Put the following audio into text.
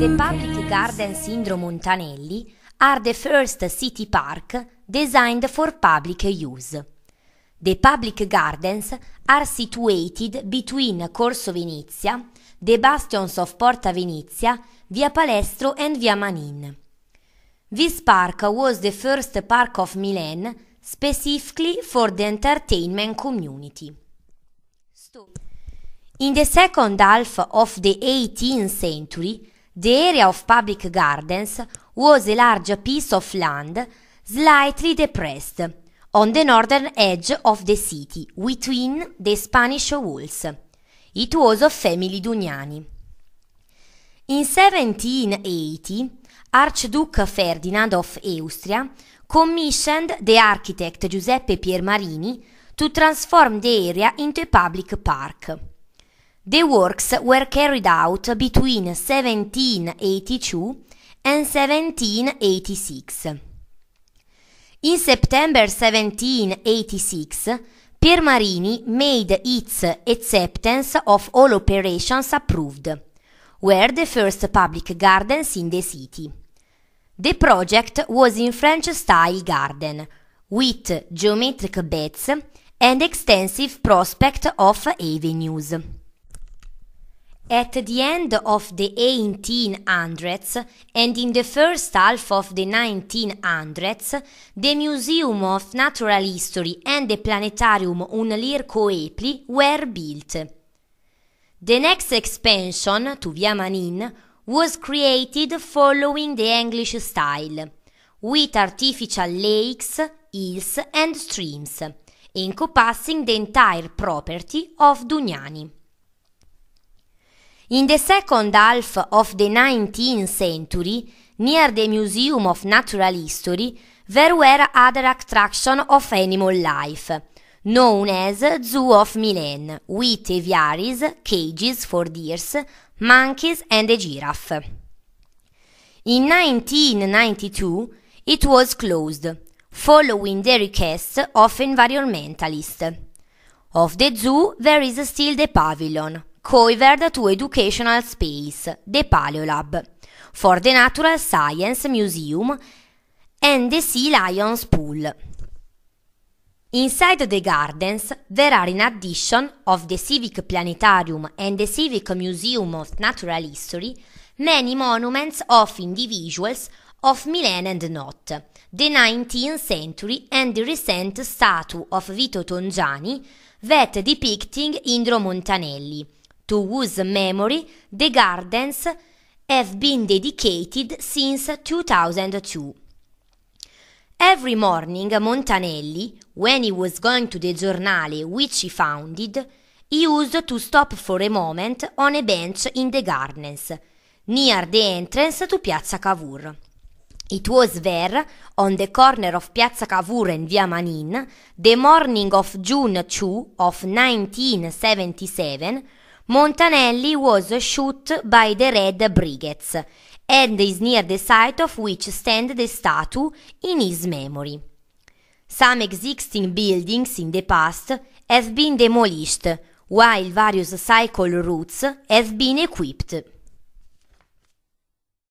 The Public Garden Syndrome Montanelli are the first city park designed for public use. The public gardens are situated between Corso Venezia, the bastions of Porta Venezia, Via Palestro and Via Manin. This park was the first park of Milan specifically for the entertainment community. In the second half of the 18th century, The area of public gardens was a large piece of land slightly depressed on the northern edge of the city between the Spanish walls. It was of family Dugnani. In 1780 Archduke Ferdinand of Austria commissioned the architect Giuseppe Piermarini to transform the area into a public park. The works were carried out between 1782 and 1786. In September 1786, Piermarini Marini made its acceptance of all operations approved, were the first public gardens in the city. The project was in French style garden, with geometric beds and extensive prospect of avenues. At the end of the 1800s and in the first half of the 1900s, the Museum of Natural History and the Planetarium un Lirco Epli were built. The next expansion to Via Manin was created following the English style, with artificial lakes, hills and streams, encompassing the entire property of Dugnani. In the second half of the 19th century, near the Museum of Natural History, there were other attractions of animal life, known as Zoo of Milan, with aviaries, cages for deers, monkeys and a giraffe. In 1992, it was closed, following the request of environmentalists. Of the zoo, there is still the pavilion, Covered to Educational Space, The Paleolab, for the Natural Science Museum and the Sea Lions Pool. Inside the gardens there are in addition of the Civic Planetarium and the Civic Museum of Natural History many monuments of individuals of Milan and not, the 19th century and the recent statue of Vito Tongiani that depicting Indro Montanelli, to whose memory the gardens have been dedicated since 2002. Every morning, Montanelli, when he was going to the giornale which he founded, he used to stop for a moment on a bench in the gardens, near the entrance to Piazza Cavour. It was there, on the corner of Piazza Cavour and Via Manin, the morning of June 2 of 1977, Montanelli was shot by the Red Brigates and is near the site of which stand the statue in his memory. Some existing buildings in the past have been demolished, while various cycle routes have been equipped.